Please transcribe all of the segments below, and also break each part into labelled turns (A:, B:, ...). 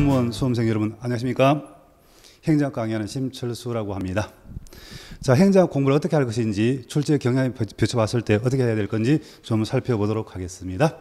A: 공무원 수험생 여러분 안녕하십니까? 행정학 강의하는 심철수라고 합니다. 자, 행정학 공부를 어떻게 할 것인지 출제 경향에 비춰봤을 때 어떻게 해야 될 건지 좀 살펴보도록 하겠습니다.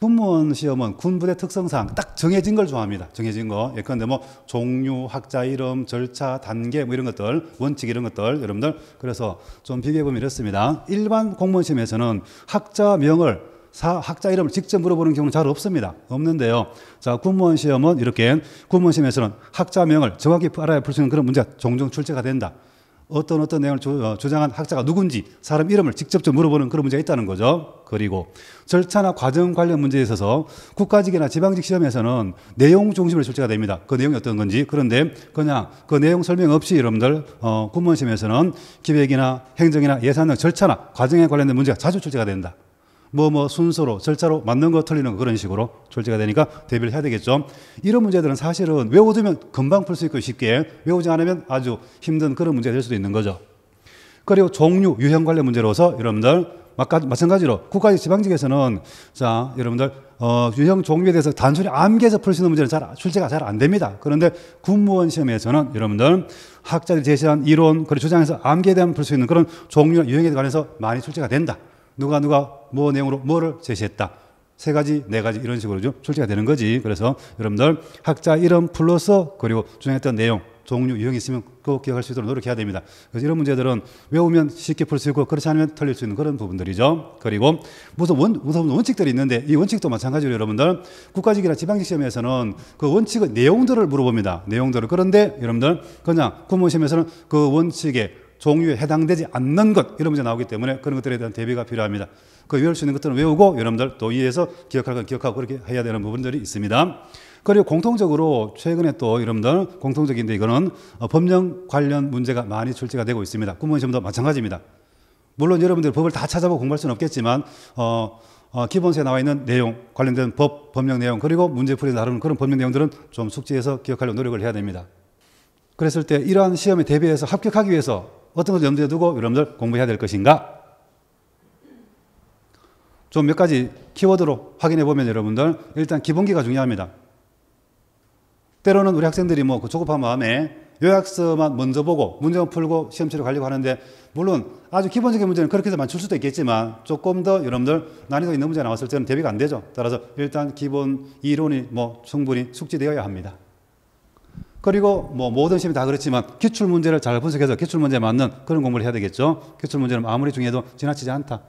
A: 군무원 시험은 군부대 특성상 딱 정해진 걸 좋아합니다. 정해진 거. 예컨대 뭐 종류, 학자 이름, 절차, 단계 뭐 이런 것들, 원칙 이런 것들 여러분들 그래서 좀 비교해 보면 이렇습니다. 일반 공무원 시험에서는 학자 명을 사, 학자 이름을 직접 물어보는 경우는 잘 없습니다. 없는데요. 자, 군무원 시험은 이렇게 군무원 시험에서는 학자명을 정확히 알아야 풀 수 있는 그런 문제가 종종 출제가 된다. 어떤 어떤 내용을 조, 어, 주장한 학자가 누군지 사람 이름을 직접적 물어보는 그런 문제가 있다는 거죠. 그리고 절차나 과정 관련 문제에 있어서 국가직이나 지방직 시험에서는 내용 중심으로 출제가 됩니다. 그 내용이 어떤 건지. 그런데 그냥 그 내용 설명 없이 여러분들 어, 군무원 시험에서는 기획이나 행정이나 예산 등 절차나 과정에 관련된 문제가 자주 출제가 된다. 뭐뭐 뭐, 순서로 절차로 맞는 거 틀리는 거 그런 식으로 졸지가 되니까 대비를 해야 되겠죠. 이런 문제들은 사실은 외워두면 금방 풀 수 있고 쉽게 외우지 않으면 아주 힘든 그런 문제가 될 수도 있는 거죠. 그리고 종류 유형 관련 문제로서 여러분들 마찬가지로 국가직 지방직에서는 자 여러분들 어, 유형 종류에 대해서 단순히 암기해서 풀 수 있는 문제는 잘 출제가 잘 안 됩니다. 그런데 군무원 시험에서는 여러분들 학자들이 제시한 이론 그리고 주장에서 암기에 대한 풀 수 있는 그런 종류 유형에 관해서 많이 출제가 된다. 누가 누가 뭐 내용으로 뭐를 제시했다. 세 가지, 네 가지 이런 식으로 좀 출제가 되는 거지. 그래서 여러분들 학자 이름 플러스 그리고 주장했던 내용 종류 유형이 있으면 꼭 기억할 수 있도록 노력해야 됩니다. 그래서 이런 문제들은 외우면 쉽게 풀 수 있고 그렇지 않으면 틀릴 수 있는 그런 부분들이죠. 그리고 무슨 원 무슨 원칙들이 있는데 이 원칙도 마찬가지로 여러분들 국가직이나 지방직 시험에서는 그 원칙의 내용들을 물어봅니다. 내용들을 그런데 여러분들 그냥 국문 시험에서는 그원칙에 종류에 해당되지 않는 것 이런 문제 나오기 때문에 그런 것들에 대한 대비가 필요합니다. 그 외울 수 있는 것들은 외우고 여러분들 도의해서 기억할 건 기억하고 그렇게 해야 되는 부분들이 있습니다. 그리고 공통적으로 최근에 또 여러분들 공통적인데 이거는 어, 법령 관련 문제가 많이 출제가 되고 있습니다. 국무 시험도 마찬가지입니다. 물론 여러분들 법을 다 찾아보고 공부할 수는 없겠지만 어, 어, 기본서에 나와 있는 내용 관련된 법 법령 내용 그리고 문제풀이 다루는 그런 법령 내용들은 좀 숙지해서 기억하려고 노력을 해야 됩니다. 그랬을 때 이러한 시험에 대비해서 합격하기 위해서 어떤 것을 염두에 두고 여러분들 공부해야 될 것인가? 좀 몇 가지 키워드로 확인해 보면 여러분들 일단 기본기가 중요합니다. 때로는 우리 학생들이 뭐 그 조급한 마음에 요약서만 먼저 보고 문제만 풀고 시험치를 가려고 하는데 물론 아주 기본적인 문제는 그렇게 해서 맞출 수도 있겠지만 조금 더 여러분들 난이도 있는 문제 나왔을 때는 대비가 안 되죠. 따라서 일단 기본 이론이 뭐 충분히 숙지되어야 합니다. 그리고 뭐 모든 시험이 다 그렇지만 기출 문제를 잘 분석해서 기출 문제에 맞는 그런 공부를 해야 되겠죠. 기출 문제는 아무리 중요해도 지나치지 않다.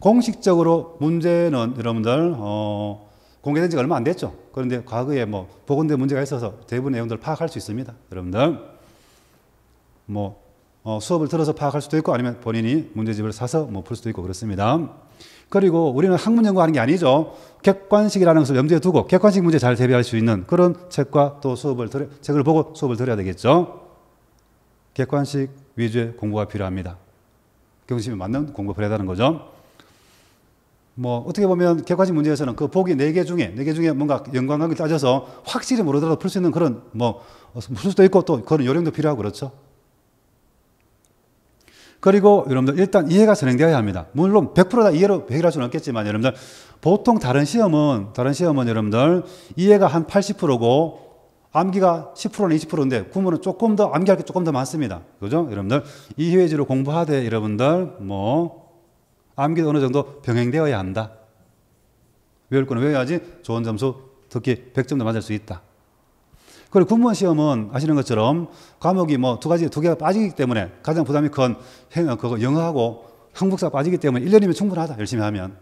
A: 공식적으로 문제는 여러분들 어, 공개된 지가 얼마 안 됐죠. 그런데 과거에 뭐 보건대 문제가 있어서 대부분 내용들을 파악할 수 있습니다. 여러분들 뭐 어, 수업을 들어서 파악할 수도 있고 아니면 본인이 문제집을 사서 뭐 풀 수도 있고 그렇습니다. 그리고 우리는 학문 연구하는 게 아니죠. 객관식이라는 것을 염두에 두고 객관식 문제 잘 대비할 수 있는 그런 책과 또 수업을 들 책을 보고 수업을 들어야 되겠죠. 객관식 위주의 공부가 필요합니다. 경심에 맞는 공부를 해야 되는 거죠. 뭐 어떻게 보면 객관식 문제에서는 그 보기 네 개 중에 네 개 중에 뭔가 연관관계 따져서 확실히 모르더라도 풀 수 있는 그런 뭐풀 어, 수도 있고 또 그런 요령도 필요하고 그렇죠. 그리고 여러분들 일단 이해가 진행되어야 합니다. 물론 100%다 이해로 1 0할 수는 없겠지만 여러분들 보통 다른 시험은 다른 시험은 여러분들 이해가 한 80%고 암기가 10%는 20%인데 구문은 조금 더 암기할 게 조금 더 많습니다. 그죠? 여러분들 이회지로 공부하되 여러분들 뭐 암기도 어느 정도 병행되어야 한다. 외울 거 외워야지 좋은 점수 특히 100점도 맞을 수 있다. 그리고 군무원 시험은 아시는 것처럼 과목이 뭐 두 가지, 두 개가 빠지기 때문에 가장 부담이 큰 어, 그거 영어하고 한국사 빠지기 때문에 1년이면 충분하다. 열심히 하면.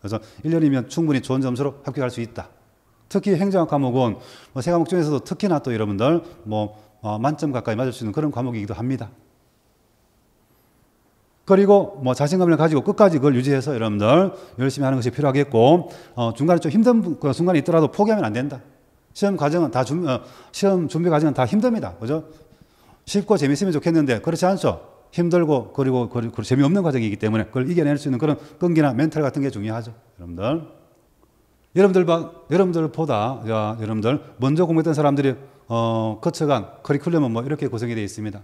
A: 그래서 1년이면 충분히 좋은 점수로 합격할 수 있다. 특히 행정학 과목은 뭐세 과목 중에서도 특히나 또 여러분들 뭐 어, 만점 가까이 맞을 수 있는 그런 과목이기도 합니다. 그리고 뭐 자신감을 가지고 끝까지 그걸 유지해서 여러분들 열심히 하는 것이 필요하겠고 어 중간에 좀 힘든 순간이 있더라도 포기하면 안 된다. 시험 과정은 다 준비, 어, 시험 준비 과정은 다 힘듭니다. 그죠? 쉽고 재밌으면 좋겠는데 그렇지 않죠. 힘들고 그리고, 그리고, 그리고 재미없는 과정이기 때문에 그걸 이겨낼 수 있는 그런 끈기나 멘탈 같은 게 중요하죠. 여러분들. 여러분들 봐, 여러분들보다 야, 여러분들 먼저 공부했던 사람들이 어, 거쳐간 커리큘럼은 뭐 이렇게 구성이 되어 있습니다.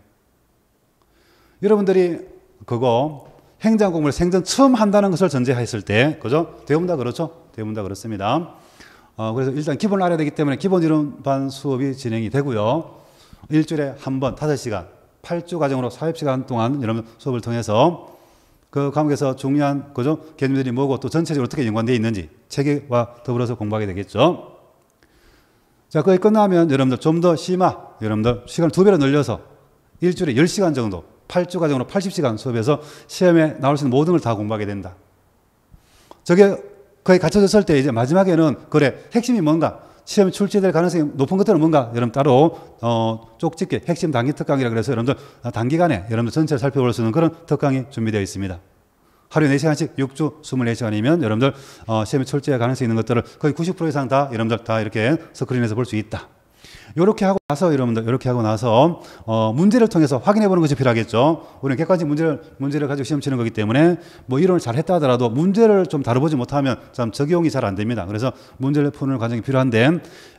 A: 여러분들이 그거 행정 공부를 생전 처음 한다는 것을 전제했을 때, 그죠? 대부분 다 그렇죠? 대부분 다 그렇습니다. 어, 그래서 일단 기본을 알아야 되기 때문에 기본 이론반 수업이 진행이 되고요. 일주일에 한 번, 5시간, 8주 과정으로 40시간 동안 여러분 수업을 통해서 그 과목에서 중요한 그죠? 개념들이 뭐고 또 전체적으로 어떻게 연관되어 있는지 체계와 더불어서 공부하게 되겠죠. 자, 그게 끝나면 여러분들 좀 더 심화, 여러분들 시간을 두 배로 늘려서 일주일에 10시간 정도, 8주 과정으로 80시간 수업해서 시험에 나올 수 있는 모든 걸 다 공부하게 된다. 저게 거의 갖춰졌을 때 이제 마지막에는 그래 핵심이 뭔가 시험에 출제될 가능성이 높은 것들은 뭔가 여러분 따로 어, 쪽집게 핵심 단기 특강이라 그래서 여러분들 아, 단기간에 여러분들 전체를 살펴볼 수 있는 그런 특강이 준비되어 있습니다. 하루에 4시간씩 6주 24시간이면 여러분들 어, 시험에 출제할 가능성이 있는 것들을 거의 90% 이상 다 여러분들 다 이렇게 스크린에서 볼 수 있다. 이렇게 하고 나서 여러분들 이렇게 하고 나서 어, 문제를 통해서 확인해 보는 것이 필요하겠죠. 우리는 객관적 문제를 문제를 가지고 시험 치는 거기 때문에 뭐 이론을 잘 했다 하더라도 문제를 좀 다뤄보지 못하면 참 적용이 잘 안 됩니다. 그래서 문제를 푸는 과정이 필요한데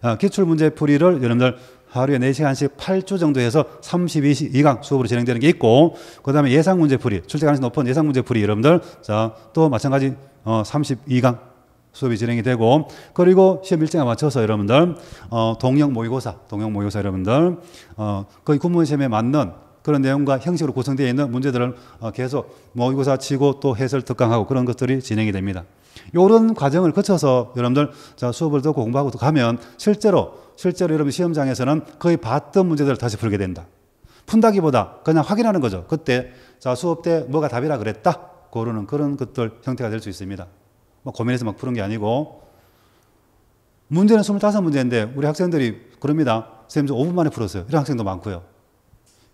A: 어, 기출 문제 풀이를 여러분들 하루에 4시간씩 8주 정도 해서 32강 수업으로 진행되는 게 있고 그다음에 예상 문제 풀이 출제 가능성이 높은 예상 문제 풀이 여러분들 자, 또 마찬가지 어, 32강 수업이 진행이 되고 그리고 시험 일정에 맞춰서 여러분들 어, 동영 모의고사, 동영 모의고사 여러분들 어, 거의 군문 시험에 맞는 그런 내용과 형식으로 구성되어 있는 문제들을 어, 계속 모의고사 치고 또 해설 특강하고 그런 것들이 진행이 됩니다. 이런 과정을 거쳐서 여러분들 자, 수업을 듣고 공부하고 또 가면 실제로 실제로 여러분 시험장에서는 거의 봤던 문제들을 다시 풀게 된다. 푼다기보다 그냥 확인하는 거죠. 그때 자 수업 때 뭐가 답이라 그랬다. 고르는 그런 것들 형태가 될 수 있습니다. 막 고민해서 막 푸는 게 아니고 문제는 25문제인데 우리 학생들이 그럽니다. 선생님 저 5분 만에 풀었어요. 이런 학생도 많고요.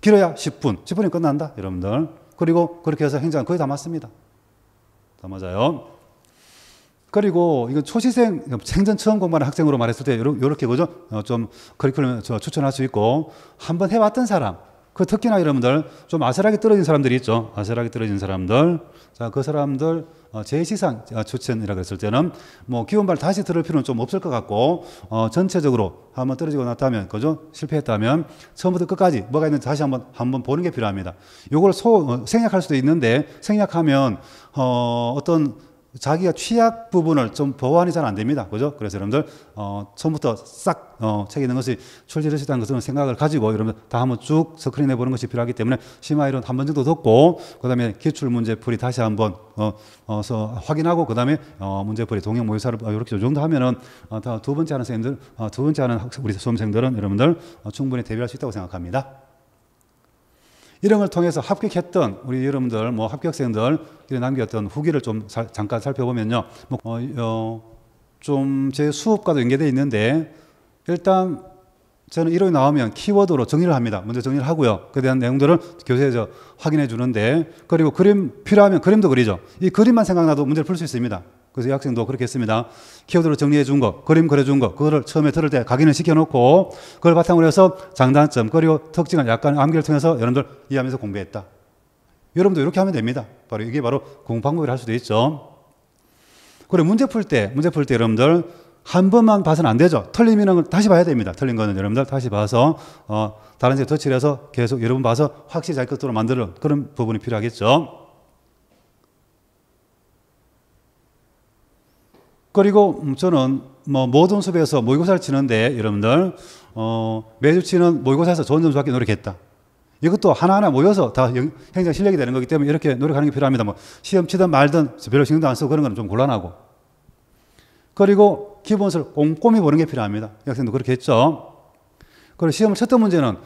A: 길어야 10분. 10분이 끝난다. 여러분들. 그리고 그렇게 해서 행정 거의 다 맞습니다. 다 맞아요. 그리고 이거 초시생 생전 처음 공부하는 학생으로 말했을 때 이렇게 그죠? 어, 좀 커리큘럼 추천할 수 있고 한번 해봤던 사람 그 특히나 여러분들 좀 아슬하게 떨어진 사람들이 있죠. 아슬하게 떨어진 사람들. 자, 그 사람들 어, 제시상 어, 추천이라고 했을 때는 뭐 기온발 다시 들을 필요는 좀 없을 것 같고 어, 전체적으로 한번 떨어지고 났다면 그죠? 실패했다면 처음부터 끝까지 뭐가 있는지 다시 한번 한번 보는 게 필요합니다. 요걸 소 어, 생략할 수도 있는데 생략하면 어, 어떤 자기가 취약 부분을 좀 보완이 잘 안 됩니다. 그죠? 그래서 여러분들, 어, 처음부터 싹, 어, 책에 있는 것이 출제되시다는 것은 생각을 가지고 여러분들 다 한번 쭉 스크린해 보는 것이 필요하기 때문에 심화이론 한 번 정도 듣고, 그 다음에 기출문제풀이 다시 한 번, 어, 어, 서 확인하고, 그 다음에, 어, 문제풀이 동영 모의사를 어, 이렇게 정도 하면은, 어, 다 두 번째 하는 선생님들, 어, 두 번째 하는 학생, 우리 수험생들은 여러분들, 어, 충분히 대비할 수 있다고 생각합니다. 이런 걸 통해서 합격했던 우리 여러분들, 뭐 합격생들 이 남겼던 후기를 좀 살, 잠깐 살펴보면요. 뭐, 어, 어좀 제 수업과도 연계되어 있는데 일단 저는 이론이 나오면 키워드로 정리를 합니다. 먼저 정리를 하고요. 그에 대한 내용들을 교재에서 확인해 주는데 그리고 그림 필요하면 그림도 그리죠. 이 그림만 생각나도 문제를 풀 수 있습니다. 그래서 이 학생도 그렇게 했습니다. 키워드로 정리해 준 거, 그림 그려 준 거, 그거를 처음에 들을 때 각인을 시켜놓고 그걸 바탕으로 해서 장단점, 그리고 특징을 약간 암기를 통해서 여러분들 이해하면서 공부했다. 여러분도 이렇게 하면 됩니다. 바로 이게 바로 공부 방법이라 할 수도 있죠. 그리고 문제 풀 때, 문제 풀 때 여러분들 한 번만 봐서는 안 되죠. 틀리면 다시 봐야 됩니다. 틀린 거는 여러분들 다시 봐서 어, 다른 데 터치해서 계속 여러분 봐서 확실히 잘 것으로 만드는 그런 부분이 필요하겠죠. 그리고 음, 저는 뭐 모든 수업에서 모의고사를 치는데 여러분들 어, 매주 치는 모의고사에서 좋은 점수받에 노력했다. 이것도 하나하나 모여서 다 행정 실력이 되는 거기 때문에 이렇게 노력하는 게 필요합니다. 뭐 시험 치든 말든 별로 신경도 안 쓰고 그런 건 좀 곤란하고. 그리고 기본서를 꼼꼼히 보는 게 필요합니다. 학생도 그렇게 했죠. 그리고 시험을 쳤던 문제는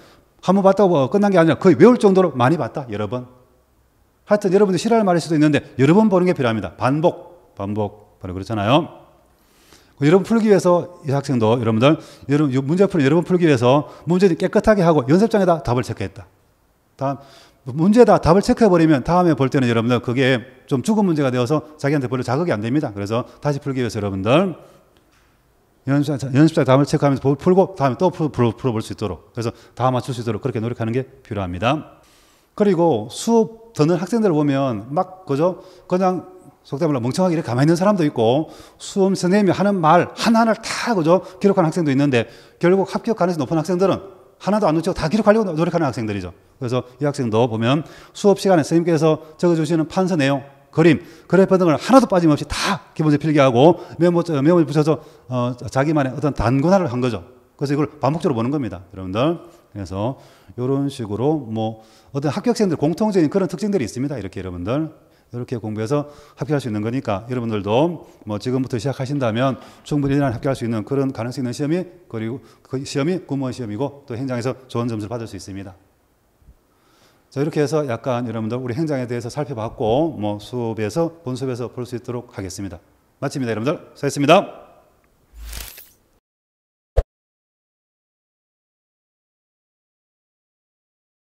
A: 한 번 봤다고 뭐 끝난 게 아니라 거의 외울 정도로 많이 봤다. 여러 번. 하여튼 여러분들 싫어할 말일 수도 있는데 여러 번 보는 게 필요합니다. 반복, 반복. 바로 그렇잖아요. 여러분 풀기 위해서 이 학생도 여러분들 여러분 문제 풀 여러분 풀기 위해서 문제 깨끗하게 하고 연습장에다 답을 체크했다. 다음 문제다 답을 체크해 버리면 다음에 볼 때는 여러분들 그게 좀 죽은 문제가 되어서 자기한테 별로 자극이 안 됩니다. 그래서 다시 풀기 위해서 여러분들 연습장 연습장 답을 체크하면서 풀고 다음에 또 풀어, 풀어볼 수 있도록 그래서 다 맞출 수 있도록 그렇게 노력하는 게 필요합니다. 그리고 수업 듣는 학생들 을 보면 막 그죠 그냥 속된 말로 멍청하게 가만히 있는 사람도 있고 수험 선생님이 하는 말 하나하나를 다 그죠 기록하는 학생도 있는데 결국 합격 가능성이 높은 학생들은 하나도 안 놓치고 다 기록하려고 노력하는 학생들이죠. 그래서 이 학생도 보면 수업 시간에 선생님께서 적어주시는 판서 내용, 그림, 그래프 등을 하나도 빠짐없이 다 기본적으로 필기하고 메모, 메모에 붙여서 어, 자기만의 어떤 단군화를 한 거죠. 그래서 이걸 반복적으로 보는 겁니다. 여러분들. 그래서 이런 식으로 뭐 어떤 학교 학생들 공통적인 그런 특징들이 있습니다. 이렇게 여러분들. 이렇게 공부해서 합격할 수 있는 거니까 여러분들도 뭐 지금부터 시작하신다면 충분히 합격할 수 있는 그런 가능성 있는 시험이 그리고 그 시험이 구무원 시험이고 또현장에서 좋은 점수를 받을 수 있습니다. 자 이렇게 해서 약간 여러분들 우리 현장에 대해서 살펴봤고 뭐 수업에서 본 수업에서 볼 수 있도록 하겠습니다. 마칩니다 여러분들 수고했습니다